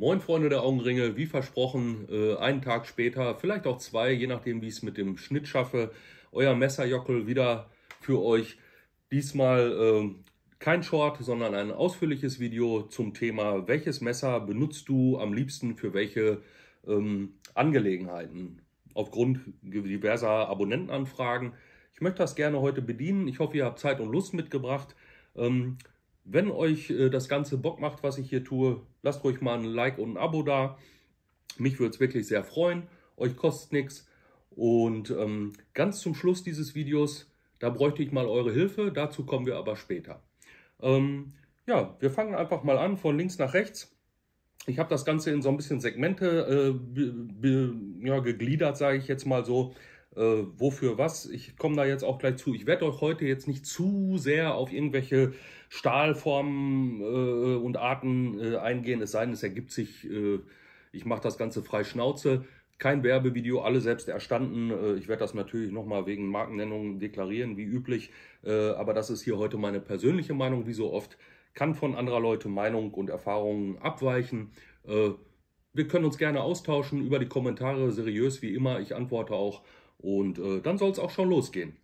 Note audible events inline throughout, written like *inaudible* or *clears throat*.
Moin Freunde der Augenringe, wie versprochen, äh, einen Tag später, vielleicht auch zwei, je nachdem wie ich es mit dem Schnitt schaffe, euer Messerjockel wieder für euch. Diesmal äh, kein Short, sondern ein ausführliches Video zum Thema, welches Messer benutzt du am liebsten für welche ähm, Angelegenheiten. Aufgrund diverser Abonnentenanfragen. Ich möchte das gerne heute bedienen. Ich hoffe, ihr habt Zeit und Lust mitgebracht. Ähm, wenn euch äh, das Ganze Bock macht, was ich hier tue, lasst ruhig mal ein Like und ein Abo da. Mich würde es wirklich sehr freuen. Euch kostet nichts. Und ähm, ganz zum Schluss dieses Videos, da bräuchte ich mal eure Hilfe. Dazu kommen wir aber später. Ähm, ja, wir fangen einfach mal an von links nach rechts. Ich habe das Ganze in so ein bisschen Segmente äh, ja, gegliedert, sage ich jetzt mal so äh, wofür was. Ich komme da jetzt auch gleich zu. Ich werde euch heute jetzt nicht zu sehr auf irgendwelche Stahlformen äh, und Arten äh, eingehen, es sei denn, es ergibt sich, äh, ich mache das Ganze frei Schnauze. Kein Werbevideo, alle selbst erstanden. Äh, ich werde das natürlich nochmal wegen Markennennung deklarieren, wie üblich. Äh, aber das ist hier heute meine persönliche Meinung, wie so oft. Kann von anderer Leute Meinung und Erfahrungen abweichen. Wir können uns gerne austauschen über die Kommentare, seriös wie immer. Ich antworte auch und äh, dann soll es auch schon losgehen.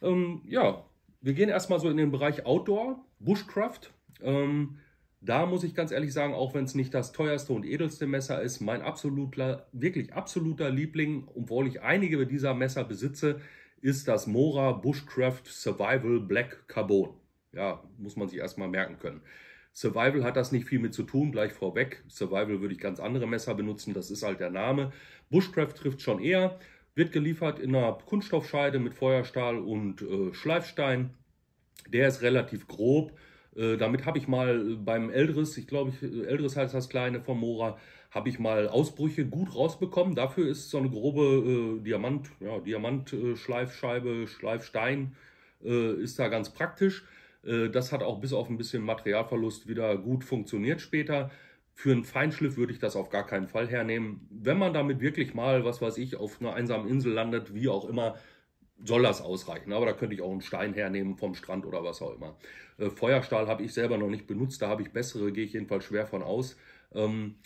Ähm, ja, wir gehen erstmal so in den Bereich Outdoor, Bushcraft. Ähm, da muss ich ganz ehrlich sagen, auch wenn es nicht das teuerste und edelste Messer ist, mein absoluter, wirklich absoluter Liebling, obwohl ich einige dieser Messer besitze, ist das Mora Bushcraft Survival Black Carbon. Ja, muss man sich erstmal merken können. Survival hat das nicht viel mit zu tun, gleich vorweg. Survival würde ich ganz andere Messer benutzen, das ist halt der Name. Bushcraft trifft schon eher. Wird geliefert in einer Kunststoffscheide mit Feuerstahl und äh, Schleifstein. Der ist relativ grob. Äh, damit habe ich mal beim Eldris, ich glaube, äh, Eldris heißt das kleine vom Mora, habe ich mal Ausbrüche gut rausbekommen. Dafür ist so eine grobe äh, Diamant, ja, Diamant-Schleifscheibe, äh, Schleifstein äh, ist da ganz praktisch. das hat auch bis auf ein bisschen Materialverlust wieder gut funktioniert später. Für einen Feinschliff würde ich das auf gar keinen Fall hernehmen. Wenn man damit wirklich mal, was weiß ich, auf einer einsamen Insel landet, wie auch immer, soll das ausreichen. Aber da könnte ich auch einen Stein hernehmen vom Strand oder was auch immer. Äh, Feuerstahl habe ich selber noch nicht benutzt, da habe ich bessere, gehe ich jedenfalls schwer von aus. Ähm,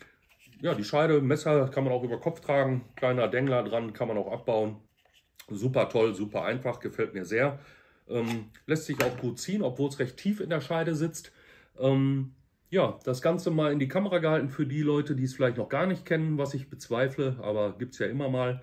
ja, die Scheide, Messer kann man auch über Kopf tragen, kleiner Dengler dran, kann man auch abbauen. Super toll, super einfach, gefällt mir sehr. Ähm, lässt sich auch gut ziehen, obwohl es recht tief in der Scheide sitzt. Ähm, ja, das Ganze mal in die Kamera gehalten für die Leute, die es vielleicht noch gar nicht kennen, was ich bezweifle, aber gibt es ja immer mal.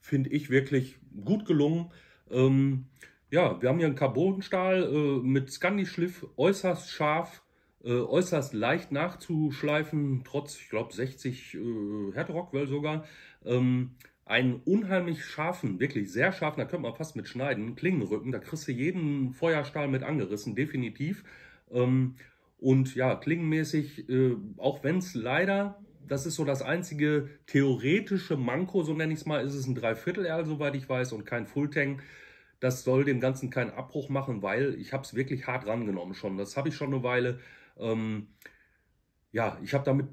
Finde ich wirklich gut gelungen. Ähm, ja, wir haben hier einen Carbonstahl äh, mit Scandi-Schliff, äußerst scharf, äh, äußerst leicht nachzuschleifen, trotz, ich glaube, 60 äh, Herdrockwell sogar. Ähm, einen unheimlich scharfen, wirklich sehr scharfen, da könnte man fast mit schneiden, Klingenrücken, da kriegst du jeden Feuerstahl mit angerissen, definitiv. Ähm, und ja, klingenmäßig, äh, auch wenn es leider, das ist so das einzige theoretische Manko, so nenne ich es mal, ist es ein Dreiviertel-L, soweit ich weiß, und kein Fulltank. Das soll dem Ganzen keinen Abbruch machen, weil ich habe es wirklich hart rangenommen schon. Das habe ich schon eine Weile. Ähm, ja, ich habe damit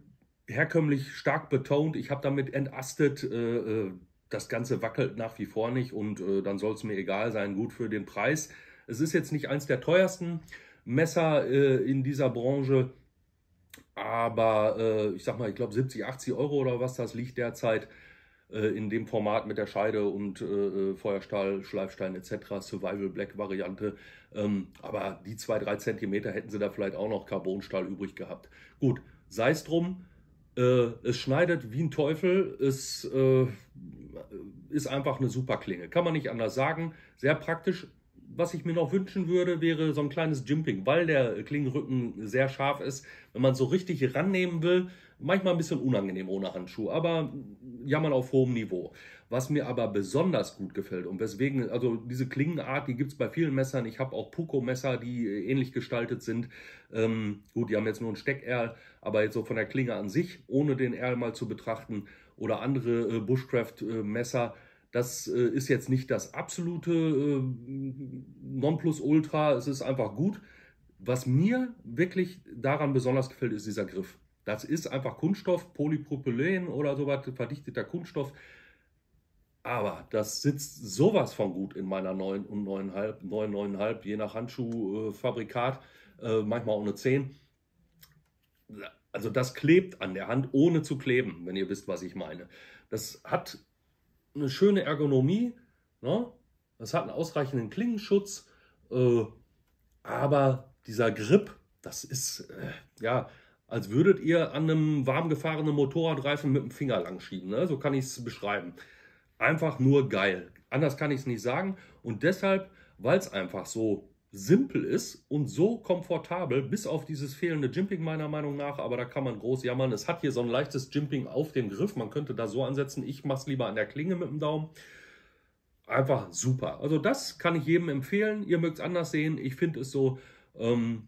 herkömmlich stark betont, ich habe damit entastet. Äh, äh, das Ganze wackelt nach wie vor nicht und äh, dann soll es mir egal sein, gut für den Preis. Es ist jetzt nicht eins der teuersten. Messer äh, in dieser Branche. Aber äh, ich sag mal, ich glaube 70, 80 Euro oder was das liegt derzeit äh, in dem Format mit der Scheide und äh, äh, Feuerstahl, Schleifstein etc. Survival Black Variante. Ähm, aber die 2, 3 Zentimeter hätten sie da vielleicht auch noch Carbonstahl übrig gehabt. Gut, sei es drum. Äh, es schneidet wie ein Teufel. Es ist einfach eine super Klinge. Kann man nicht anders sagen. Sehr praktisch, was ich mir noch wünschen würde, wäre so ein kleines Jimping, weil der Klingenrücken sehr scharf ist. Wenn man so richtig rannehmen will, manchmal ein bisschen unangenehm ohne Handschuh, aber jammern auf hohem Niveau. Was mir aber besonders gut gefällt und weswegen, also diese Klingenart, die gibt es bei vielen Messern. Ich habe auch Puko-Messer, die ähnlich gestaltet sind. Ähm, gut, die haben jetzt nur einen Steckerl, aber jetzt so von der Klinge an sich, ohne den Erl mal zu betrachten, oder andere äh, Bushcraft-Messer. Äh, das äh, ist jetzt nicht das absolute äh, Nonplusultra, es ist einfach gut. Was mir wirklich daran besonders gefällt, ist dieser Griff. Das ist einfach Kunststoff, Polypropylen oder sowas, verdichteter Kunststoff. Aber das sitzt sowas von gut in meiner 9 und 9,5, 9, 9,5, je nach Handschuhfabrikat, äh, äh, manchmal auch eine 10. Also das klebt an der Hand, ohne zu kleben, wenn ihr wisst, was ich meine. Das hat eine schöne Ergonomie. Ne? Es hat einen ausreichenden Klingenschutz. Äh, aber dieser Grip, das ist äh, ja, als würdet ihr an einem warm gefahrenen Motorradreifen mit dem Finger langschieben. Ne? So kann ich es beschreiben. Einfach nur geil. Anders kann ich es nicht sagen. Und deshalb, weil es einfach so simpel ist und so komfortabel, bis auf dieses fehlende Jimping meiner Meinung nach, aber da kann man groß jammern. Es hat hier so ein leichtes Jimping auf dem Griff, man könnte da so ansetzen, ich mache es lieber an der Klinge mit dem Daumen. Einfach super. Also das kann ich jedem empfehlen, ihr mögt es anders sehen, ich finde es so, ähm,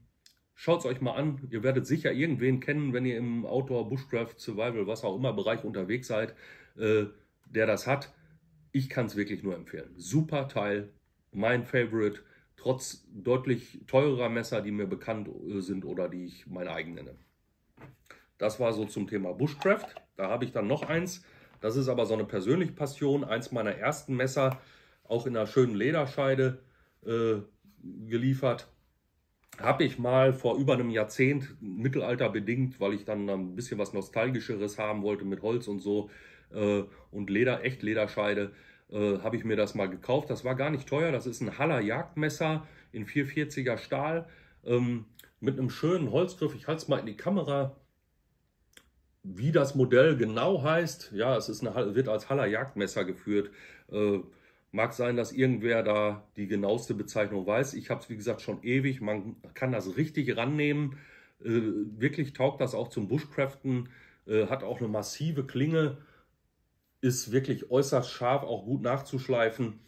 schaut es euch mal an, ihr werdet sicher irgendwen kennen, wenn ihr im Outdoor, Bushcraft, Survival, was auch immer Bereich unterwegs seid, äh, der das hat. Ich kann es wirklich nur empfehlen. Super Teil, mein Favorite trotz deutlich teurerer Messer, die mir bekannt äh, sind oder die ich mein eigen nenne. Das war so zum Thema Bushcraft. Da habe ich dann noch eins. Das ist aber so eine persönliche Passion. Eins meiner ersten Messer, auch in einer schönen Lederscheide äh, geliefert. Habe ich mal vor über einem Jahrzehnt, mittelalterbedingt, weil ich dann ein bisschen was Nostalgischeres haben wollte mit Holz und so äh, und Leder, echt Lederscheide, äh, habe ich mir das mal gekauft. Das war gar nicht teuer. Das ist ein Haller Jagdmesser in 440er Stahl ähm, mit einem schönen Holzgriff. Ich halte es mal in die Kamera. Wie das Modell genau heißt, ja, es ist eine, wird als Haller Jagdmesser geführt. Äh, Mag sein, dass irgendwer da die genaueste Bezeichnung weiß. Ich habe es, wie gesagt, schon ewig. Man kann das richtig rannehmen. Äh, wirklich taugt das auch zum Bushcraften. Äh, hat auch eine massive Klinge ist wirklich äußerst scharf, auch gut nachzuschleifen.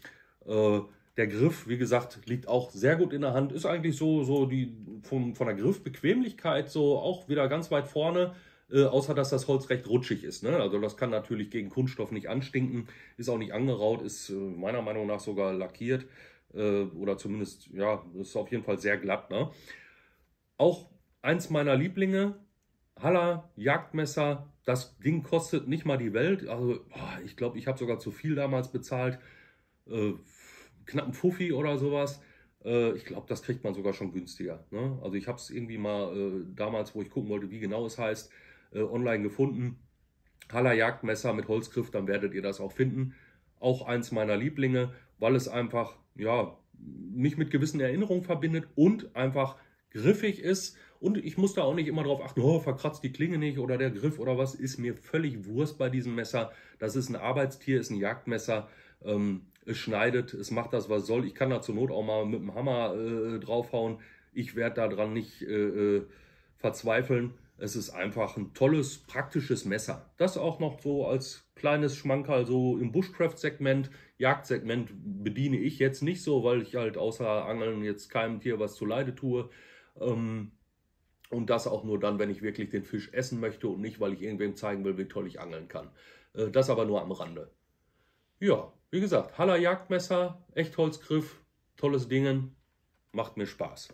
Äh, der Griff, wie gesagt, liegt auch sehr gut in der Hand. Ist eigentlich so, so die vom, von der Griffbequemlichkeit so auch wieder ganz weit vorne. Äh, außer dass das Holz recht rutschig ist. Ne? Also das kann natürlich gegen Kunststoff nicht anstinken, ist auch nicht angeraut, ist äh, meiner Meinung nach sogar lackiert äh, oder zumindest, ja, ist auf jeden Fall sehr glatt. Ne? Auch eins meiner Lieblinge, Haller, Jagdmesser, das Ding kostet nicht mal die Welt. Also ich glaube, ich habe sogar zu viel damals bezahlt. Äh, ein Fuffi oder sowas. Äh, ich glaube, das kriegt man sogar schon günstiger. Ne? Also ich habe es irgendwie mal äh, damals, wo ich gucken wollte, wie genau es heißt, äh, online gefunden. Haller Jagdmesser mit Holzgriff, dann werdet ihr das auch finden. Auch eins meiner Lieblinge, weil es einfach, ja, mich mit gewissen Erinnerungen verbindet und einfach griffig ist und ich muss da auch nicht immer drauf achten, oh, verkratzt die Klinge nicht oder der Griff oder was, ist mir völlig Wurst bei diesem Messer. Das ist ein Arbeitstier, ist ein Jagdmesser. Ähm, es schneidet, es macht das, was soll. Ich kann da zur Not auch mal mit dem Hammer äh, draufhauen. Ich werde daran nicht äh, äh, verzweifeln. Es ist einfach ein tolles, praktisches Messer. Das auch noch so als kleines Schmankerl so im Bushcraft-Segment. Jagdsegment bediene ich jetzt nicht so, weil ich halt außer Angeln jetzt keinem Tier was zu Leide tue. Ähm, und das auch nur dann, wenn ich wirklich den Fisch essen möchte und nicht, weil ich irgendwem zeigen will, wie toll ich angeln kann. Äh, das aber nur am Rande. Ja, wie gesagt, Haller Jagdmesser, Echtholzgriff, tolles Dingen, macht mir Spaß.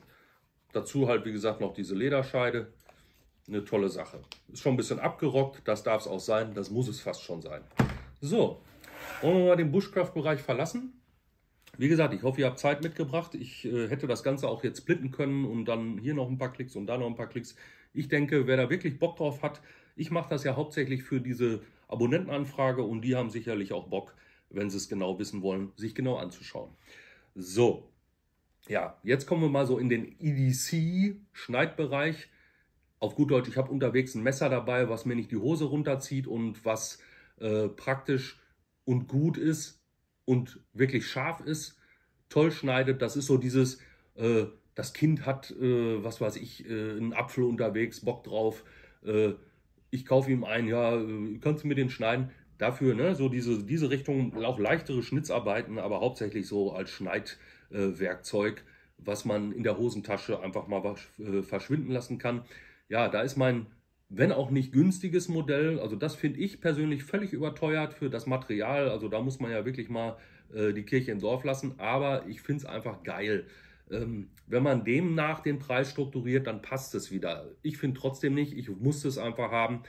Dazu halt, wie gesagt, noch diese Lederscheide. Eine tolle Sache. Ist schon ein bisschen abgerockt, das darf es auch sein, das muss es fast schon sein. So, wollen wir mal den Bushcraft-Bereich verlassen wie gesagt, ich hoffe, ihr habt Zeit mitgebracht. Ich äh, hätte das Ganze auch jetzt splitten können und dann hier noch ein paar Klicks und da noch ein paar Klicks. Ich denke, wer da wirklich Bock drauf hat, ich mache das ja hauptsächlich für diese Abonnentenanfrage und die haben sicherlich auch Bock, wenn sie es genau wissen wollen, sich genau anzuschauen. So, ja, jetzt kommen wir mal so in den EDC-Schneidbereich. Auf gut Deutsch, ich habe unterwegs ein Messer dabei, was mir nicht die Hose runterzieht und was äh, praktisch und gut ist, und wirklich scharf ist, toll schneidet. Das ist so dieses, äh, das Kind hat, äh, was weiß ich, äh, einen Apfel unterwegs, Bock drauf. Äh, ich kaufe ihm einen, ja, äh, kannst du mir den schneiden? Dafür, ne, so diese, diese Richtung, auch leichtere Schnitzarbeiten, aber hauptsächlich so als Schneidwerkzeug, was man in der Hosentasche einfach mal äh, verschwinden lassen kann. Ja, da ist mein wenn auch nicht günstiges Modell. Also das finde ich persönlich völlig überteuert für das Material. Also da muss man ja wirklich mal äh, die Kirche im Dorf lassen. Aber ich finde es einfach geil. Ähm, wenn man demnach den Preis strukturiert, dann passt es wieder. Ich finde trotzdem nicht. Ich musste es einfach haben.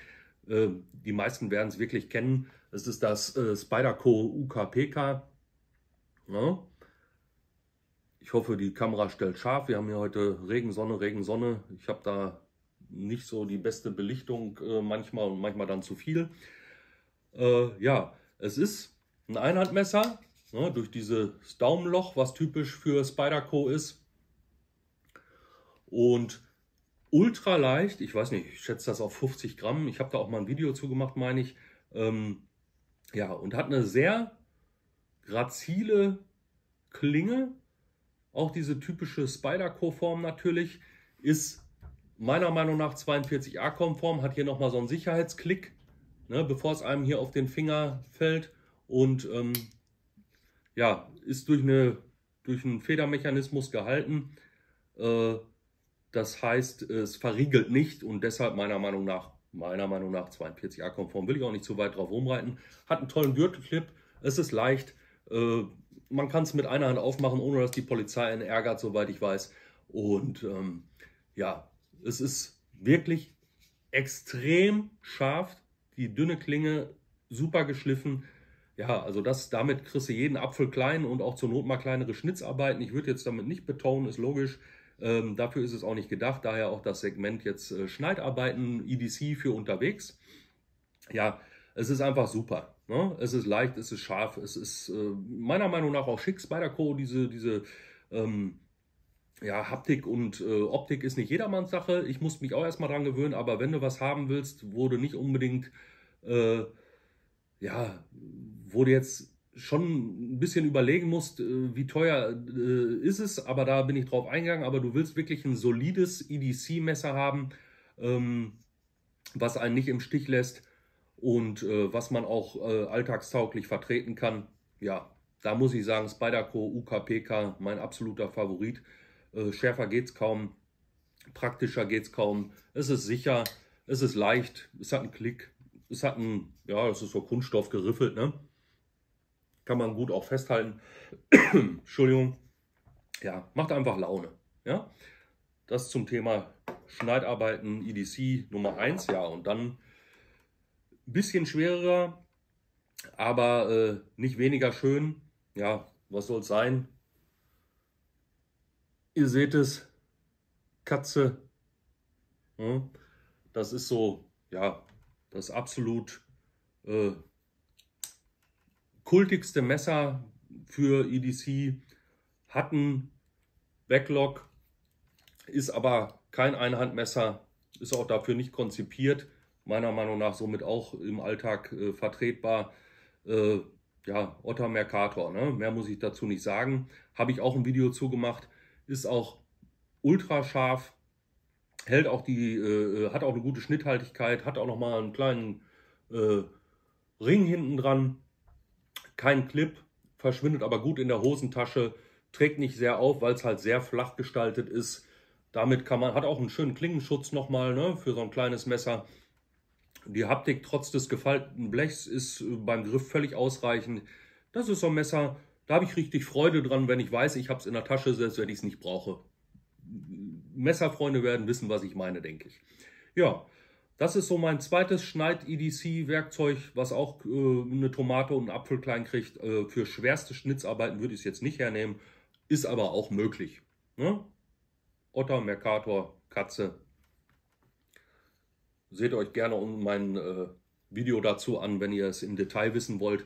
Äh, die meisten werden es wirklich kennen. Es ist das äh, Spyderco UKPK. Ja. Ich hoffe, die Kamera stellt scharf. Wir haben hier heute Regen, Sonne, Regen, Sonne. Ich habe da nicht so die beste Belichtung äh, manchmal und manchmal dann zu viel. Äh, ja, es ist ein Einhandmesser ne, durch dieses Daumenloch, was typisch für Spyderco ist. Und ultra leicht, ich weiß nicht, ich schätze das auf 50 Gramm. Ich habe da auch mal ein Video zu gemacht, meine ich. Ähm, ja, und hat eine sehr grazile Klinge. Auch diese typische Spyderco-Form natürlich ist meiner Meinung nach 42a-konform, hat hier nochmal so einen Sicherheitsklick, ne, bevor es einem hier auf den Finger fällt und ähm, ja, ist durch, eine, durch einen Federmechanismus gehalten. Äh, das heißt, es verriegelt nicht und deshalb meiner Meinung nach, meiner Meinung nach 42a-konform. Will ich auch nicht zu weit drauf rumreiten. Hat einen tollen Gürtelclip, es ist leicht. Äh, man kann es mit einer Hand aufmachen, ohne dass die Polizei einen ärgert, soweit ich weiß. Und ähm, ja, es ist wirklich extrem scharf, die dünne Klinge super geschliffen. Ja, also das, damit kriegst du jeden Apfel klein und auch zur Not mal kleinere Schnitzarbeiten. Ich würde jetzt damit nicht betonen, ist logisch. Ähm, dafür ist es auch nicht gedacht, daher auch das Segment jetzt äh, Schneidarbeiten, EDC für unterwegs. Ja, es ist einfach super. Ne? Es ist leicht, es ist scharf, es ist äh, meiner Meinung nach auch schick, Spider-Co, diese, diese ähm, ja, Haptik und äh, Optik ist nicht jedermanns Sache. Ich muss mich auch erstmal dran gewöhnen, aber wenn du was haben willst, wo du nicht unbedingt, äh, ja, wo du jetzt schon ein bisschen überlegen musst, äh, wie teuer äh, ist es, aber da bin ich drauf eingegangen, aber du willst wirklich ein solides EDC-Messer haben, ähm, was einen nicht im Stich lässt und äh, was man auch äh, alltagstauglich vertreten kann. Ja, da muss ich sagen, Spyderco UKPK, mein absoluter Favorit. Äh, schärfer geht es kaum, praktischer geht es kaum. Es ist sicher, es ist leicht, es hat einen Klick, es hat einen, ja, es ist so Kunststoff geriffelt, ne? Kann man gut auch festhalten. *coughs* Entschuldigung. Ja, macht einfach Laune, ja? Das zum Thema Schneidarbeiten EDC Nummer 1, ja, und dann ein bisschen schwerer, aber äh, nicht weniger schön. Ja, was soll es sein? ihr seht es, Katze. Das ist so, ja, das absolut äh, kultigste Messer für EDC. Hatten Backlog, ist aber kein Einhandmesser, ist auch dafür nicht konzipiert. Meiner Meinung nach somit auch im Alltag äh, vertretbar. Äh, ja, Otter Mercator, ne? mehr muss ich dazu nicht sagen. Habe ich auch ein Video zugemacht. gemacht ist auch ultra scharf, hält auch die, äh, hat auch eine gute Schnitthaltigkeit, hat auch noch mal einen kleinen äh, Ring hinten dran, kein Clip, verschwindet aber gut in der Hosentasche, trägt nicht sehr auf, weil es halt sehr flach gestaltet ist. Damit kann man, hat auch einen schönen Klingenschutz nochmal ne, für so ein kleines Messer. Die Haptik trotz des gefalteten Blechs ist beim Griff völlig ausreichend. Das ist so ein Messer, da habe ich richtig Freude dran, wenn ich weiß, ich habe es in der Tasche, selbst wenn ich es nicht brauche. Messerfreunde werden wissen, was ich meine, denke ich. Ja, das ist so mein zweites Schneid-EDC-Werkzeug, was auch äh, eine Tomate und einen Apfel klein kriegt. Äh, für schwerste Schnitzarbeiten würde ich es jetzt nicht hernehmen, ist aber auch möglich. Ne? Otter, Mercator, Katze. Seht euch gerne mein äh, Video dazu an, wenn ihr es im Detail wissen wollt.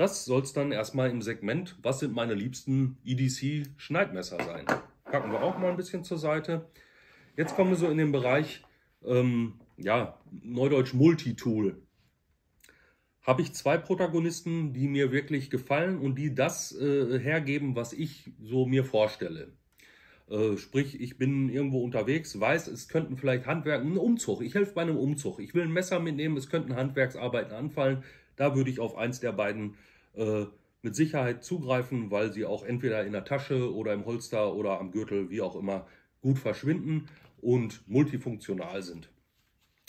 Das soll es dann erstmal im Segment, was sind meine liebsten EDC Schneidmesser sein. Packen wir auch mal ein bisschen zur Seite. Jetzt kommen wir so in den Bereich, ähm, ja, Neudeutsch Multitool. Habe ich zwei Protagonisten, die mir wirklich gefallen und die das äh, hergeben, was ich so mir vorstelle. Äh, sprich, ich bin irgendwo unterwegs, weiß, es könnten vielleicht Handwerk, ein Umzug, ich helfe bei einem Umzug, ich will ein Messer mitnehmen, es könnten Handwerksarbeiten anfallen, da würde ich auf eins der beiden äh, mit Sicherheit zugreifen, weil sie auch entweder in der Tasche oder im Holster oder am Gürtel, wie auch immer, gut verschwinden und multifunktional sind.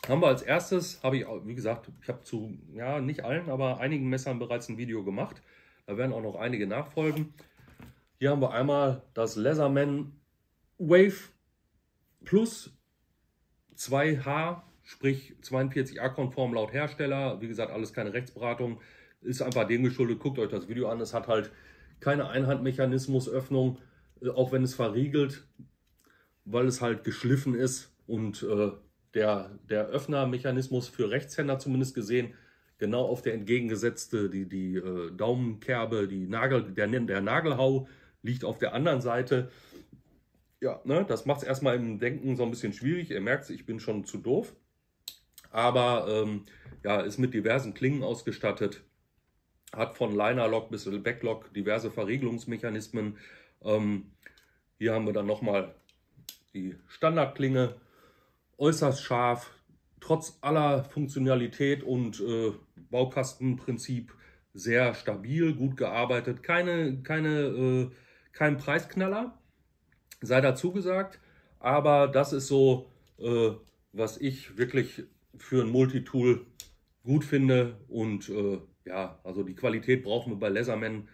Haben wir als erstes, habe ich, wie gesagt, ich habe zu, ja, nicht allen, aber einigen Messern bereits ein Video gemacht. Da werden auch noch einige nachfolgen. Hier haben wir einmal das Leatherman Wave Plus 2H, sprich 42a-konform laut Hersteller. Wie gesagt, alles keine Rechtsberatung ist einfach dem geschuldet, guckt euch das Video an. Es hat halt keine Einhandmechanismusöffnung, auch wenn es verriegelt, weil es halt geschliffen ist und äh, der, der Öffnermechanismus für Rechtshänder zumindest gesehen genau auf der entgegengesetzte, die, die äh, Daumenkerbe, die Nagel, der, der Nagelhau liegt auf der anderen Seite. Ja, ne, das macht es erstmal im Denken so ein bisschen schwierig. Ihr merkt, ich bin schon zu doof. Aber ähm, ja, ist mit diversen Klingen ausgestattet hat von Liner-Lock bis Backlock diverse Verriegelungsmechanismen. Ähm, hier haben wir dann nochmal die Standardklinge, äußerst scharf, trotz aller Funktionalität und äh, Baukastenprinzip sehr stabil, gut gearbeitet, keine, keine, äh, kein Preisknaller, sei dazu gesagt. Aber das ist so, äh, was ich wirklich für ein Multitool gut finde und äh, ja, also die Qualität brauchen wir bei Leatherman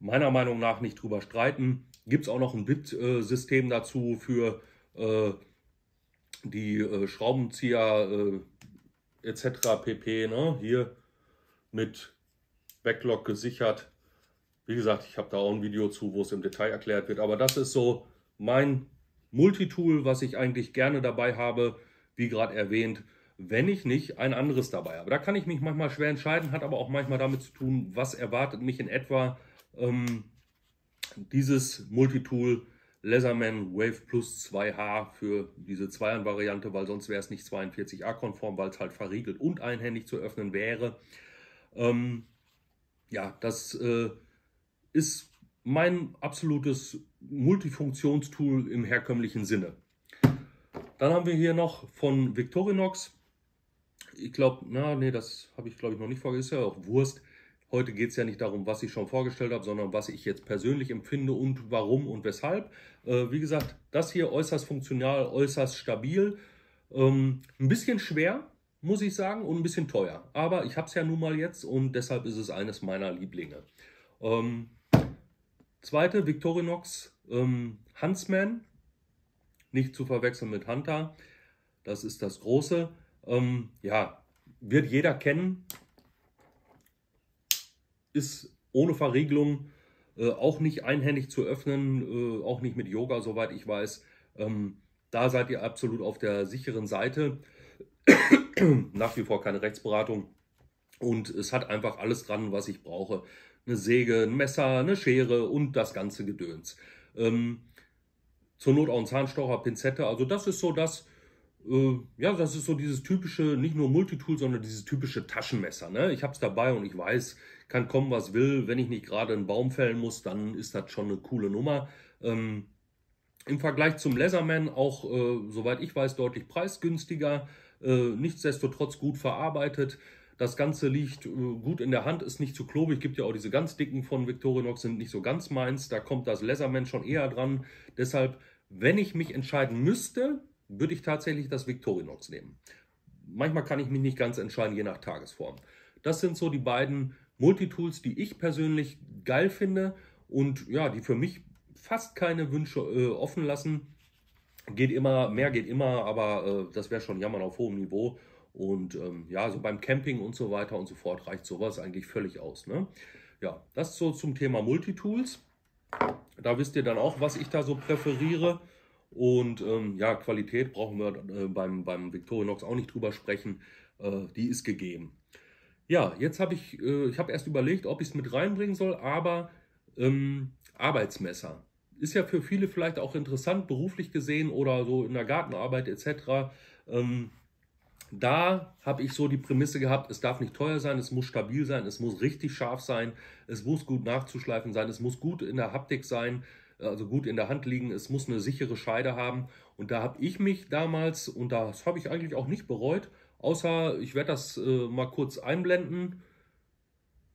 meiner Meinung nach nicht drüber streiten. Gibt es auch noch ein bit system dazu für äh, die äh, Schraubenzieher äh, etc. pp. Ne? Hier mit Backlog gesichert. Wie gesagt, ich habe da auch ein Video zu, wo es im Detail erklärt wird. Aber das ist so mein Multitool, was ich eigentlich gerne dabei habe, wie gerade erwähnt wenn ich nicht ein anderes dabei habe. Da kann ich mich manchmal schwer entscheiden, hat aber auch manchmal damit zu tun, was erwartet mich in etwa ähm, dieses Multitool Leatherman Wave Plus 2H für diese Zweiern-Variante, weil sonst wäre es nicht 42a-konform, weil es halt verriegelt und einhändig zu öffnen wäre. Ähm, ja, das äh, ist mein absolutes Multifunktionstool im herkömmlichen Sinne. Dann haben wir hier noch von Victorinox ich glaube, na, nee, das habe ich glaube ich noch nicht vorgestellt. Ist ja auch Wurst. Heute geht es ja nicht darum, was ich schon vorgestellt habe, sondern was ich jetzt persönlich empfinde und warum und weshalb. Äh, wie gesagt, das hier äußerst funktional, äußerst stabil. Ähm, ein bisschen schwer, muss ich sagen, und ein bisschen teuer. Aber ich habe es ja nun mal jetzt und deshalb ist es eines meiner Lieblinge. Ähm, zweite, Victorinox ähm, Huntsman. Nicht zu verwechseln mit Hunter. Das ist das große. Ähm, ja, wird jeder kennen. Ist ohne Verriegelung, äh, auch nicht einhändig zu öffnen, äh, auch nicht mit Yoga, soweit ich weiß. Ähm, da seid ihr absolut auf der sicheren Seite. *clears throat* Nach wie vor keine Rechtsberatung. Und es hat einfach alles dran, was ich brauche. Eine Säge, ein Messer, eine Schere und das ganze Gedöns. Ähm, zur Not auch ein Zahnstocher, Pinzette. Also das ist so das, äh, ja, das ist so dieses typische, nicht nur Multitool, sondern dieses typische Taschenmesser. Ne? Ich habe es dabei und ich weiß, kann kommen, was will. Wenn ich nicht gerade einen Baum fällen muss, dann ist das schon eine coole Nummer. Ähm, Im Vergleich zum Leatherman auch, äh, soweit ich weiß, deutlich preisgünstiger. Äh, nichtsdestotrotz gut verarbeitet. Das Ganze liegt äh, gut in der Hand, ist nicht zu klobig. Gibt ja auch diese ganz dicken von Victorinox, sind nicht so ganz meins. Da kommt das Leatherman schon eher dran. Deshalb, wenn ich mich entscheiden müsste, würde ich tatsächlich das Victorinox nehmen. Manchmal kann ich mich nicht ganz entscheiden, je nach Tagesform. Das sind so die beiden Multitools, die ich persönlich geil finde und ja, die für mich fast keine Wünsche äh, offen lassen. Geht immer, mehr geht immer, aber äh, das wäre schon Jammern auf hohem Niveau. Und ähm, ja, so beim Camping und so weiter und so fort reicht sowas eigentlich völlig aus. Ne? Ja, das so zum Thema Multitools. Da wisst ihr dann auch, was ich da so präferiere. Und ähm, ja, Qualität brauchen wir äh, beim, beim Victorinox auch nicht drüber sprechen. Äh, die ist gegeben. Ja, jetzt habe ich, äh, ich habe erst überlegt, ob ich es mit reinbringen soll, aber ähm, Arbeitsmesser. Ist ja für viele vielleicht auch interessant, beruflich gesehen oder so in der Gartenarbeit etc. Ähm, da habe ich so die Prämisse gehabt, es darf nicht teuer sein, es muss stabil sein, es muss richtig scharf sein, es muss gut nachzuschleifen sein, es muss gut in der Haptik sein, also gut in der Hand liegen. Es muss eine sichere Scheide haben. Und da habe ich mich damals, und das habe ich eigentlich auch nicht bereut, außer ich werde das äh, mal kurz einblenden.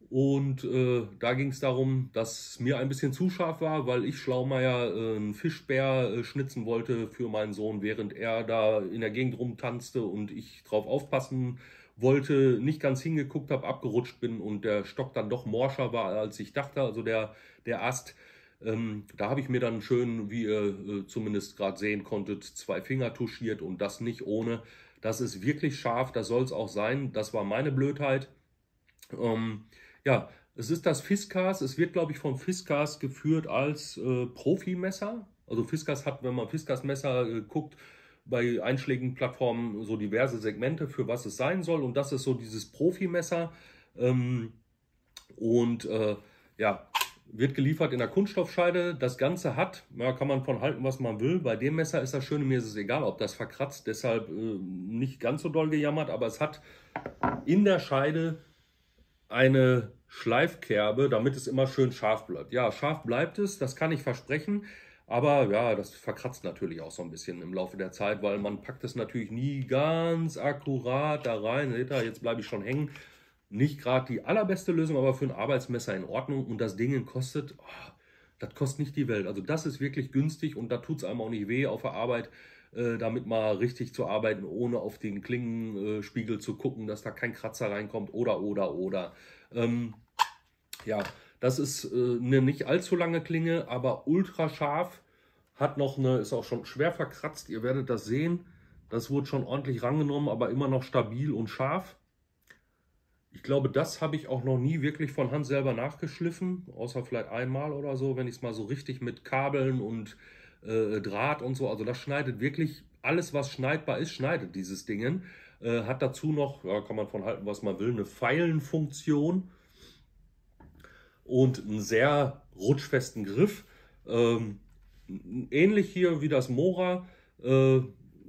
Und äh, da ging es darum, dass mir ein bisschen zu scharf war, weil ich Schlaumeier äh, einen Fischbär äh, schnitzen wollte für meinen Sohn, während er da in der Gegend rumtanzte und ich drauf aufpassen wollte, nicht ganz hingeguckt habe, abgerutscht bin und der Stock dann doch morscher war, als ich dachte, also der, der Ast. Ähm, da habe ich mir dann schön, wie ihr äh, zumindest gerade sehen konntet, zwei Finger touchiert und das nicht ohne. Das ist wirklich scharf, das soll es auch sein. Das war meine Blödheit. Ähm, ja, es ist das Fiskars. Es wird, glaube ich, vom Fiskars geführt als äh, Profimesser. Also Fiskars hat, wenn man Fiskars messer äh, guckt, bei einschlägigen Plattformen so diverse Segmente, für was es sein soll. Und das ist so dieses Profimesser. Ähm, und äh, ja, wird geliefert in der Kunststoffscheide. Das Ganze hat, ja, kann man von halten, was man will. Bei dem Messer ist das Schöne, mir ist es egal, ob das verkratzt, deshalb äh, nicht ganz so doll gejammert, aber es hat in der Scheide eine Schleifkerbe, damit es immer schön scharf bleibt. Ja, scharf bleibt es, das kann ich versprechen. Aber ja, das verkratzt natürlich auch so ein bisschen im Laufe der Zeit, weil man packt es natürlich nie ganz akkurat da rein. Seht ihr, jetzt bleibe ich schon hängen nicht gerade die allerbeste Lösung, aber für ein Arbeitsmesser in Ordnung. Und das Ding kostet, oh, das kostet nicht die Welt. Also das ist wirklich günstig und da tut es einem auch nicht weh auf der Arbeit, äh, damit mal richtig zu arbeiten, ohne auf den Klingenspiegel äh, zu gucken, dass da kein Kratzer reinkommt oder, oder, oder. Ähm, ja, das ist äh, eine nicht allzu lange Klinge, aber ultra scharf. Hat noch eine, ist auch schon schwer verkratzt, ihr werdet das sehen. Das wurde schon ordentlich rangenommen, aber immer noch stabil und scharf ich glaube, das habe ich auch noch nie wirklich von Hand selber nachgeschliffen, außer vielleicht einmal oder so, wenn ich es mal so richtig mit Kabeln und äh, Draht und so. Also das schneidet wirklich alles, was schneidbar ist, schneidet dieses Ding. Äh, hat dazu noch, ja, kann man von halten, was man will, eine Pfeilenfunktion und einen sehr rutschfesten Griff. Ähm, ähnlich hier wie das Mora, äh,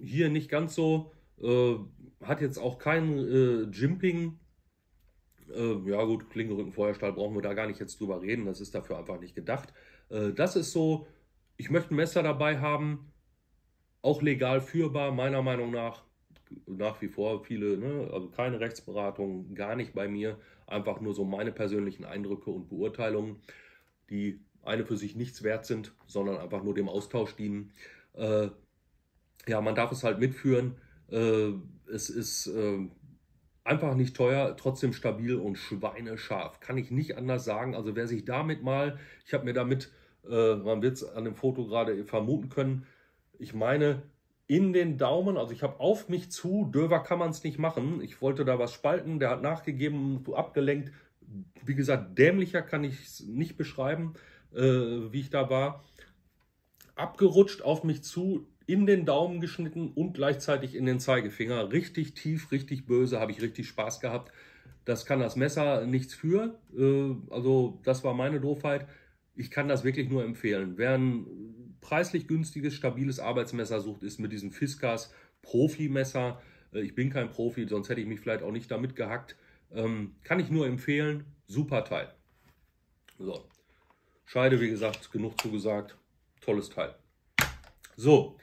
hier nicht ganz so, äh, hat jetzt auch kein äh, Jimping äh, ja gut, Klingerückenfeuerstahl brauchen wir da gar nicht jetzt drüber reden. Das ist dafür einfach nicht gedacht. Äh, das ist so, ich möchte ein Messer dabei haben, auch legal führbar, meiner Meinung nach. Nach wie vor viele, ne? also keine Rechtsberatung, gar nicht bei mir. Einfach nur so meine persönlichen Eindrücke und Beurteilungen, die eine für sich nichts wert sind, sondern einfach nur dem Austausch dienen. Äh, ja, man darf es halt mitführen. Äh, es ist ähm, Einfach nicht teuer, trotzdem stabil und schweinescharf. Kann ich nicht anders sagen. Also wer sich damit mal, ich habe mir damit, äh, man wird es an dem Foto gerade vermuten können, ich meine in den Daumen, also ich habe auf mich zu, Döver kann man es nicht machen. Ich wollte da was spalten, der hat nachgegeben, abgelenkt. Wie gesagt, dämlicher kann ich es nicht beschreiben, äh, wie ich da war. Abgerutscht auf mich zu, in den Daumen geschnitten und gleichzeitig in den Zeigefinger. Richtig tief, richtig böse, habe ich richtig Spaß gehabt. Das kann das Messer nichts für. Äh, also das war meine Doofheit. Ich kann das wirklich nur empfehlen. Wer ein preislich günstiges, stabiles Arbeitsmesser sucht, ist mit diesem Fiskas Profi-Messer. Äh, ich bin kein Profi, sonst hätte ich mich vielleicht auch nicht damit gehackt. Ähm, kann ich nur empfehlen. Super Teil. So. Scheide, wie gesagt, genug zugesagt. Tolles Teil. So,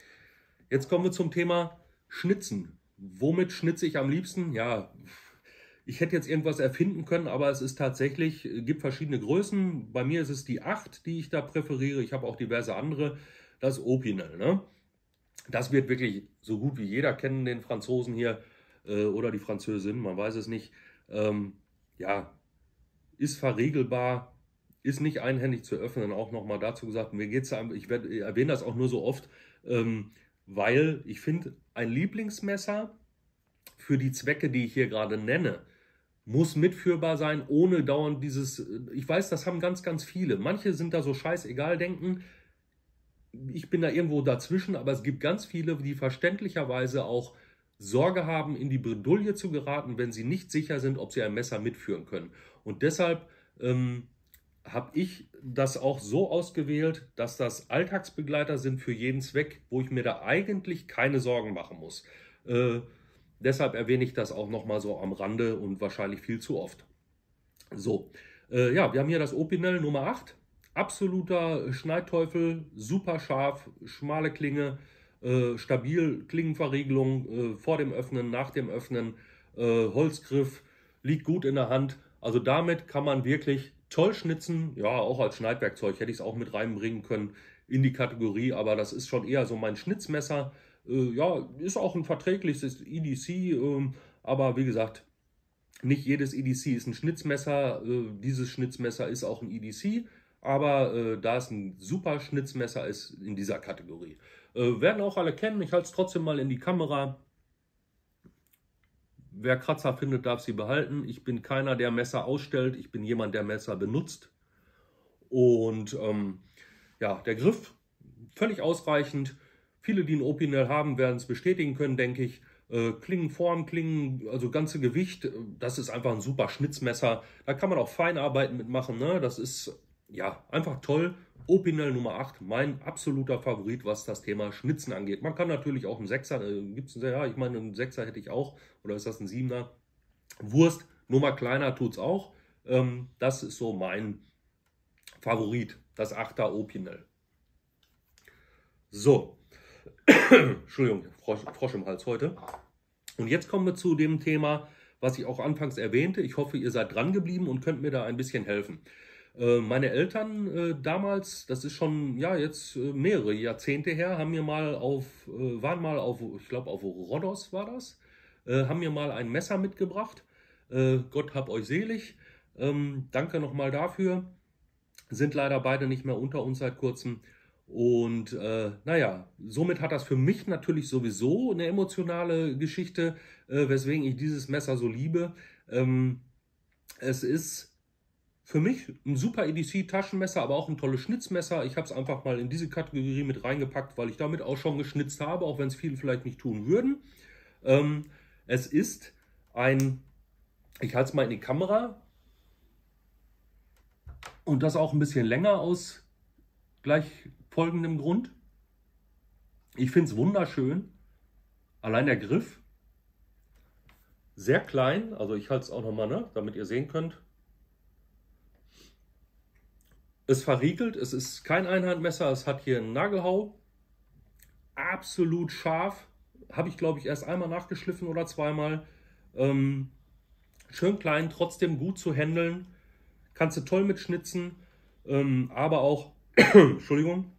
Jetzt kommen wir zum Thema Schnitzen. Womit schnitze ich am liebsten? Ja, ich hätte jetzt irgendwas erfinden können, aber es ist tatsächlich, äh, gibt verschiedene Größen. Bei mir ist es die 8, die ich da präferiere. Ich habe auch diverse andere. Das Opinel. Ne? Das wird wirklich so gut wie jeder kennen, den Franzosen hier äh, oder die Französin, man weiß es nicht. Ähm, ja, ist verriegelbar, ist nicht einhändig zu öffnen. Auch nochmal dazu gesagt, mir geht's, ich werd, erwähne das auch nur so oft. Ähm, weil ich finde, ein Lieblingsmesser für die Zwecke, die ich hier gerade nenne, muss mitführbar sein, ohne dauernd dieses, äh, ich weiß, das haben ganz, ganz viele. Manche sind da so scheißegal denken, ich bin da irgendwo dazwischen, aber es gibt ganz viele, die verständlicherweise auch Sorge haben, in die Bredouille zu geraten, wenn sie nicht sicher sind, ob sie ein Messer mitführen können. Und deshalb ähm, habe ich das auch so ausgewählt, dass das Alltagsbegleiter sind für jeden Zweck, wo ich mir da eigentlich keine Sorgen machen muss. Äh, deshalb erwähne ich das auch nochmal so am Rande und wahrscheinlich viel zu oft. So, äh, ja, wir haben hier das Opinel Nummer 8. Absoluter Schneidteufel, super scharf, schmale Klinge, äh, stabil, Klingenverriegelung äh, vor dem Öffnen, nach dem Öffnen, äh, Holzgriff, liegt gut in der Hand. Also damit kann man wirklich Zollschnitzen, ja, auch als Schneidwerkzeug hätte ich es auch mit reinbringen können in die Kategorie, aber das ist schon eher so mein Schnitzmesser. Äh, ja, ist auch ein verträgliches EDC, äh, aber wie gesagt, nicht jedes EDC ist ein Schnitzmesser. Äh, dieses Schnitzmesser ist auch ein EDC, aber äh, da es ein super Schnitzmesser ist in dieser Kategorie. Äh, werden auch alle kennen, ich halte es trotzdem mal in die Kamera. Wer Kratzer findet, darf sie behalten. Ich bin keiner, der Messer ausstellt. Ich bin jemand, der Messer benutzt. Und ähm, ja, der Griff völlig ausreichend. Viele, die ein Opinel haben, werden es bestätigen können, denke ich. Äh, Klingenform, Klingen, also ganze Gewicht, äh, das ist einfach ein super Schnitzmesser. Da kann man auch Feinarbeiten mitmachen. Ne? Das ist ja einfach toll. Opinel Nummer 8, mein absoluter Favorit, was das Thema Schnitzen angeht. Man kann natürlich auch einen Sechser, äh, gibt es ja, ich meine, einen Sechser hätte ich auch, oder ist das ein Siebener? Wurst, Nummer kleiner tut es auch. Ähm, das ist so mein Favorit, das 8er Opinel. So, *coughs* Entschuldigung, Frosch, Frosch im Hals heute. Und jetzt kommen wir zu dem Thema, was ich auch anfangs erwähnte. Ich hoffe, ihr seid dran geblieben und könnt mir da ein bisschen helfen. Äh, meine Eltern äh, damals, das ist schon ja jetzt äh, mehrere Jahrzehnte her, haben mir mal auf, waren mal auf, ich glaube auf Rhodos war das, haben mir mal ein Messer mitgebracht. Gott hab euch selig. Ähm, danke nochmal dafür. Sind leider beide nicht mehr unter uns seit kurzem. Und äh, naja, somit hat das für mich natürlich sowieso eine emotionale Geschichte, weswegen ich dieses Messer so liebe. Ähm, es ist für mich ein super EDC-Taschenmesser, aber auch ein tolles Schnitzmesser. Ich habe es einfach mal in diese Kategorie mit reingepackt, weil ich damit auch schon geschnitzt habe, auch wenn es viele vielleicht nicht tun würden. Ähm, es ist ein, ich halte es mal in die Kamera und das auch ein bisschen länger aus gleich folgendem Grund. Ich finde es wunderschön, allein der Griff, sehr klein, also ich halte es auch nochmal, ne, damit ihr sehen könnt, es verriegelt, es ist kein Einhandmesser, es hat hier einen Nagelhau. Absolut scharf. Habe ich, glaube ich, erst einmal nachgeschliffen oder zweimal. Ähm, schön klein, trotzdem gut zu handeln. Kannst du toll mitschnitzen, ähm, aber auch, *coughs* Entschuldigung,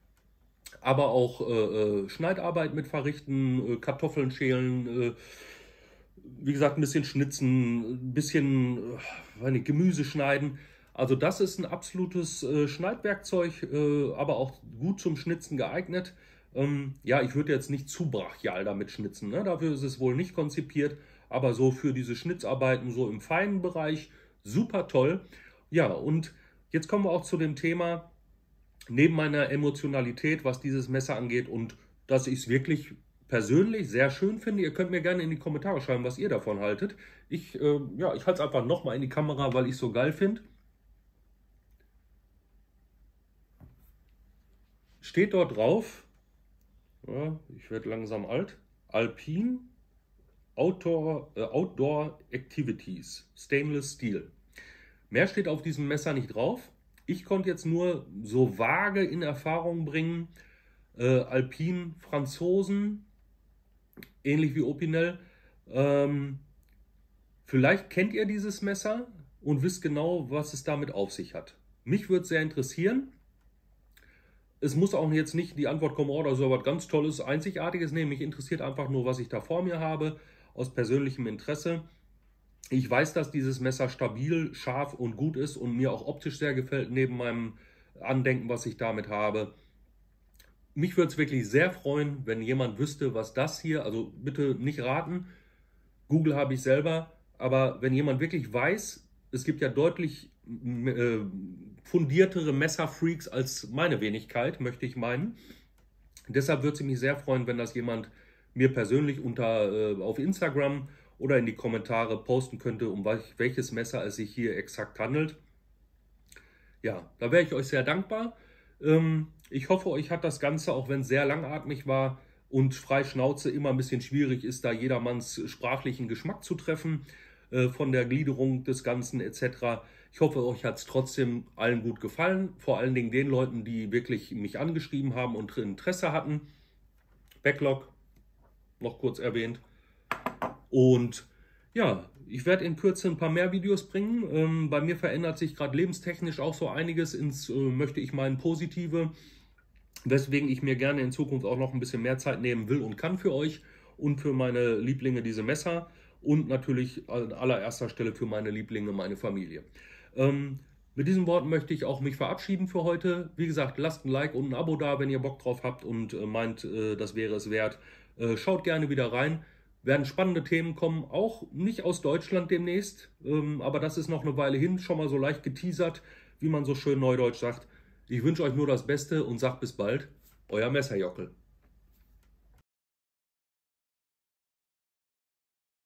aber auch äh, äh, Schneidarbeit mit verrichten, äh, Kartoffeln schälen, äh, wie gesagt, ein bisschen schnitzen, ein bisschen äh, Gemüse schneiden. Also das ist ein absolutes äh, Schneidwerkzeug, äh, aber auch gut zum Schnitzen geeignet. Ähm, ja, ich würde jetzt nicht zu brachial damit schnitzen, ne? dafür ist es wohl nicht konzipiert, aber so für diese Schnitzarbeiten so im feinen Bereich super toll. Ja, und jetzt kommen wir auch zu dem Thema, neben meiner Emotionalität, was dieses Messer angeht und dass ich es wirklich persönlich sehr schön finde. Ihr könnt mir gerne in die Kommentare schreiben, was ihr davon haltet. Ich, äh, ja, ich halte es einfach nochmal in die Kamera, weil ich es so geil finde. steht dort drauf, ja, ich werde langsam alt, Alpine Outdoor, äh, Outdoor Activities, Stainless Steel. Mehr steht auf diesem Messer nicht drauf. Ich konnte jetzt nur so vage in Erfahrung bringen, äh, Alpin Franzosen, ähnlich wie Opinel. Ähm, vielleicht kennt ihr dieses Messer und wisst genau, was es damit auf sich hat. Mich würde sehr interessieren es muss auch jetzt nicht die Antwort kommen, oder oh, so soll was ganz Tolles, Einzigartiges nehmen. Mich interessiert einfach nur, was ich da vor mir habe, aus persönlichem Interesse. Ich weiß, dass dieses Messer stabil, scharf und gut ist und mir auch optisch sehr gefällt, neben meinem Andenken, was ich damit habe. Mich würde es wirklich sehr freuen, wenn jemand wüsste, was das hier, also bitte nicht raten, Google habe ich selber, aber wenn jemand wirklich weiß, es gibt ja deutlich äh, fundiertere Messerfreaks als meine Wenigkeit, möchte ich meinen. Deshalb würde es mich sehr freuen, wenn das jemand mir persönlich unter äh, auf Instagram oder in die Kommentare posten könnte, um welches Messer es sich hier exakt handelt. Ja, da wäre ich euch sehr dankbar. Ähm, ich hoffe, euch hat das Ganze, auch wenn es sehr langatmig war und frei Schnauze immer ein bisschen schwierig ist, da jedermanns sprachlichen Geschmack zu treffen, äh, von der Gliederung des Ganzen etc. Ich hoffe, euch hat es trotzdem allen gut gefallen, vor allen Dingen den Leuten, die wirklich mich angeschrieben haben und Interesse hatten. Backlog, noch kurz erwähnt. Und ja, ich werde in Kürze ein paar mehr Videos bringen. Ähm, bei mir verändert sich gerade lebenstechnisch auch so einiges ins, äh, möchte ich meinen positive, weswegen ich mir gerne in Zukunft auch noch ein bisschen mehr Zeit nehmen will und kann für euch und für meine Lieblinge diese Messer und natürlich an allererster Stelle für meine Lieblinge, meine Familie. Ähm, mit diesen Worten möchte ich auch mich verabschieden für heute. Wie gesagt, lasst ein Like und ein Abo da, wenn ihr Bock drauf habt und äh, meint, äh, das wäre es wert. Äh, schaut gerne wieder rein. Werden spannende Themen kommen, auch nicht aus Deutschland demnächst, ähm, aber das ist noch eine Weile hin, schon mal so leicht geteasert, wie man so schön neudeutsch sagt. Ich wünsche euch nur das Beste und sagt bis bald, euer Messerjockel.